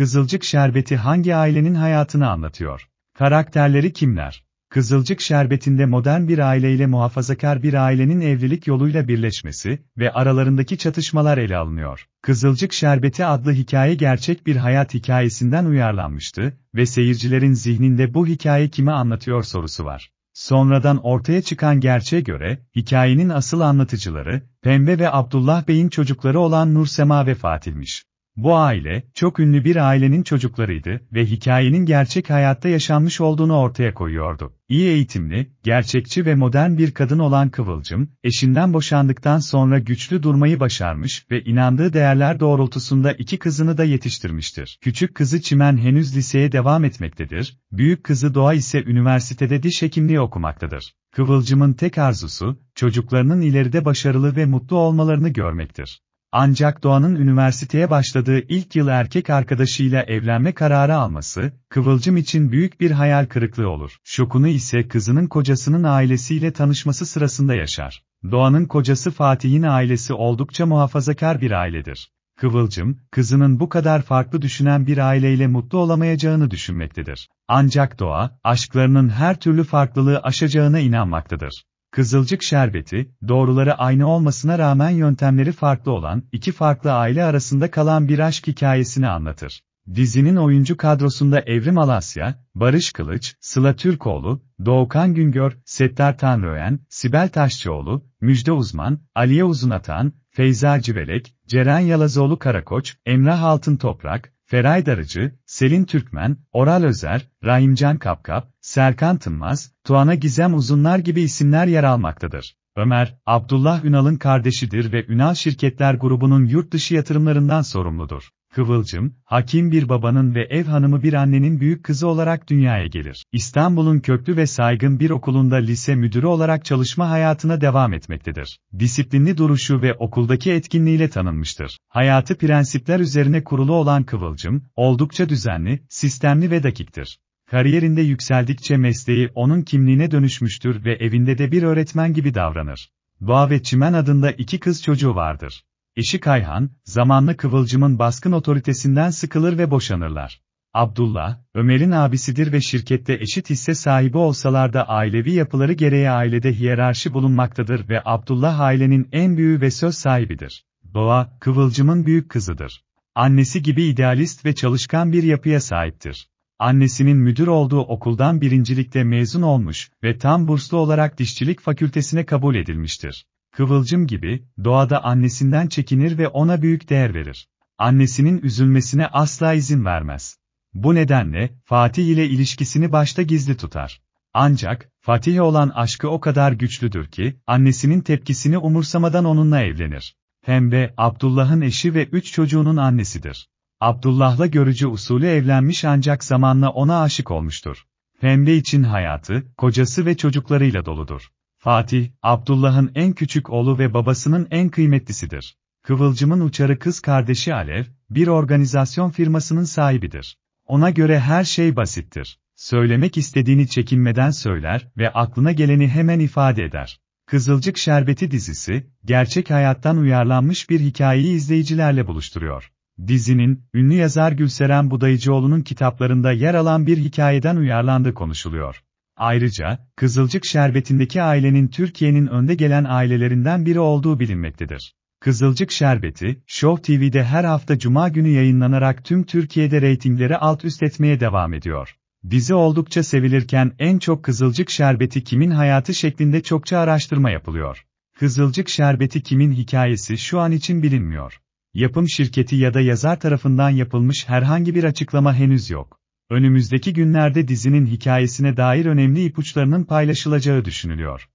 Kızılcık Şerbeti hangi ailenin hayatını anlatıyor? Karakterleri kimler? Kızılcık Şerbeti'nde modern bir aileyle muhafazakar bir ailenin evlilik yoluyla birleşmesi ve aralarındaki çatışmalar ele alınıyor. Kızılcık Şerbeti adlı hikaye gerçek bir hayat hikayesinden uyarlanmıştı ve seyircilerin zihninde bu hikaye kime anlatıyor sorusu var. Sonradan ortaya çıkan gerçeğe göre, hikayenin asıl anlatıcıları, Pembe ve Abdullah Bey'in çocukları olan Nursema ve Fatih'miş. Bu aile, çok ünlü bir ailenin çocuklarıydı ve hikayenin gerçek hayatta yaşanmış olduğunu ortaya koyuyordu. İyi eğitimli, gerçekçi ve modern bir kadın olan Kıvılcım, eşinden boşandıktan sonra güçlü durmayı başarmış ve inandığı değerler doğrultusunda iki kızını da yetiştirmiştir. Küçük kızı Çimen henüz liseye devam etmektedir, büyük kızı Doğa ise üniversitede diş hekimliği okumaktadır. Kıvılcım'ın tek arzusu, çocuklarının ileride başarılı ve mutlu olmalarını görmektir. Ancak Doğan'ın üniversiteye başladığı ilk yıl erkek arkadaşıyla evlenme kararı alması, Kıvılcım için büyük bir hayal kırıklığı olur. Şokunu ise kızının kocasının ailesiyle tanışması sırasında yaşar. Doğan'ın kocası Fatih'in ailesi oldukça muhafazakar bir ailedir. Kıvılcım, kızının bu kadar farklı düşünen bir aileyle mutlu olamayacağını düşünmektedir. Ancak Doğa, aşklarının her türlü farklılığı aşacağına inanmaktadır. Kızılcık şerbeti, doğruları aynı olmasına rağmen yöntemleri farklı olan iki farklı aile arasında kalan bir aşk hikayesini anlatır. Dizinin oyuncu kadrosunda Evrim Alasya, Barış Kılıç, Sıla Türkoğlu, Doğukan Güngör, Settar Tanrıören, Sibel Taşçıoğlu, Müjde Uzman, Aliye Uzunatan, Feyza Civelek, Ceren Yalazoğlu Karakoç, Emrah Altın Toprak, Feray Darıcı, Selin Türkmen, Oral Özer, Rahimcan Kapkap, Serkan Tınmaz, Tuana Gizem Uzunlar gibi isimler yer almaktadır. Ömer, Abdullah Ünal'ın kardeşidir ve Ünal Şirketler Grubu'nun yurt dışı yatırımlarından sorumludur. Kıvılcım, hakim bir babanın ve ev hanımı bir annenin büyük kızı olarak dünyaya gelir. İstanbul'un köklü ve saygın bir okulunda lise müdürü olarak çalışma hayatına devam etmektedir. Disiplinli duruşu ve okuldaki etkinliğiyle tanınmıştır. Hayatı prensipler üzerine kurulu olan Kıvılcım, oldukça düzenli, sistemli ve dakiktir. Kariyerinde yükseldikçe mesleği onun kimliğine dönüşmüştür ve evinde de bir öğretmen gibi davranır. Boğa ve Çimen adında iki kız çocuğu vardır. Eşi Kayhan, zamanla Kıvılcım'ın baskın otoritesinden sıkılır ve boşanırlar. Abdullah, Ömer'in abisidir ve şirkette eşit hisse sahibi olsalar da ailevi yapıları gereği ailede hiyerarşi bulunmaktadır ve Abdullah ailenin en büyüğü ve söz sahibidir. Doğa, Kıvılcım'ın büyük kızıdır. Annesi gibi idealist ve çalışkan bir yapıya sahiptir annesinin müdür olduğu okuldan birincilikte mezun olmuş ve tam burslu olarak dişçilik fakültesine kabul edilmiştir. Kıvılcım gibi, doğada annesinden çekinir ve ona büyük değer verir. Annesinin üzülmesine asla izin vermez. Bu nedenle, Fatih ile ilişkisini başta gizli tutar. Ancak, Fatih'e olan aşkı o kadar güçlüdür ki, annesinin tepkisini umursamadan onunla evlenir. Hem de Abdullah'ın eşi ve üç çocuğunun annesidir. Abdullah'la görücü usulü evlenmiş ancak zamanla ona aşık olmuştur. Pembe için hayatı, kocası ve çocuklarıyla doludur. Fatih, Abdullah'ın en küçük oğlu ve babasının en kıymetlisidir. Kıvılcım'ın uçarı kız kardeşi Alev, bir organizasyon firmasının sahibidir. Ona göre her şey basittir. Söylemek istediğini çekinmeden söyler ve aklına geleni hemen ifade eder. Kızılcık Şerbeti dizisi, gerçek hayattan uyarlanmış bir hikayeyi izleyicilerle buluşturuyor dizinin, ünlü yazar Gülseren Budayıcıoğlu'nun kitaplarında yer alan bir hikayeden uyarlandığı konuşuluyor. Ayrıca, Kızılcık Şerbeti'ndeki ailenin Türkiye'nin önde gelen ailelerinden biri olduğu bilinmektedir. Kızılcık Şerbeti, Show TV'de her hafta Cuma günü yayınlanarak tüm Türkiye'de reytingleri alt üst etmeye devam ediyor. Dizi oldukça sevilirken en çok Kızılcık Şerbeti kimin hayatı şeklinde çokça araştırma yapılıyor. Kızılcık Şerbeti kimin hikayesi şu an için bilinmiyor. Yapım şirketi ya da yazar tarafından yapılmış herhangi bir açıklama henüz yok. Önümüzdeki günlerde dizinin hikayesine dair önemli ipuçlarının paylaşılacağı düşünülüyor.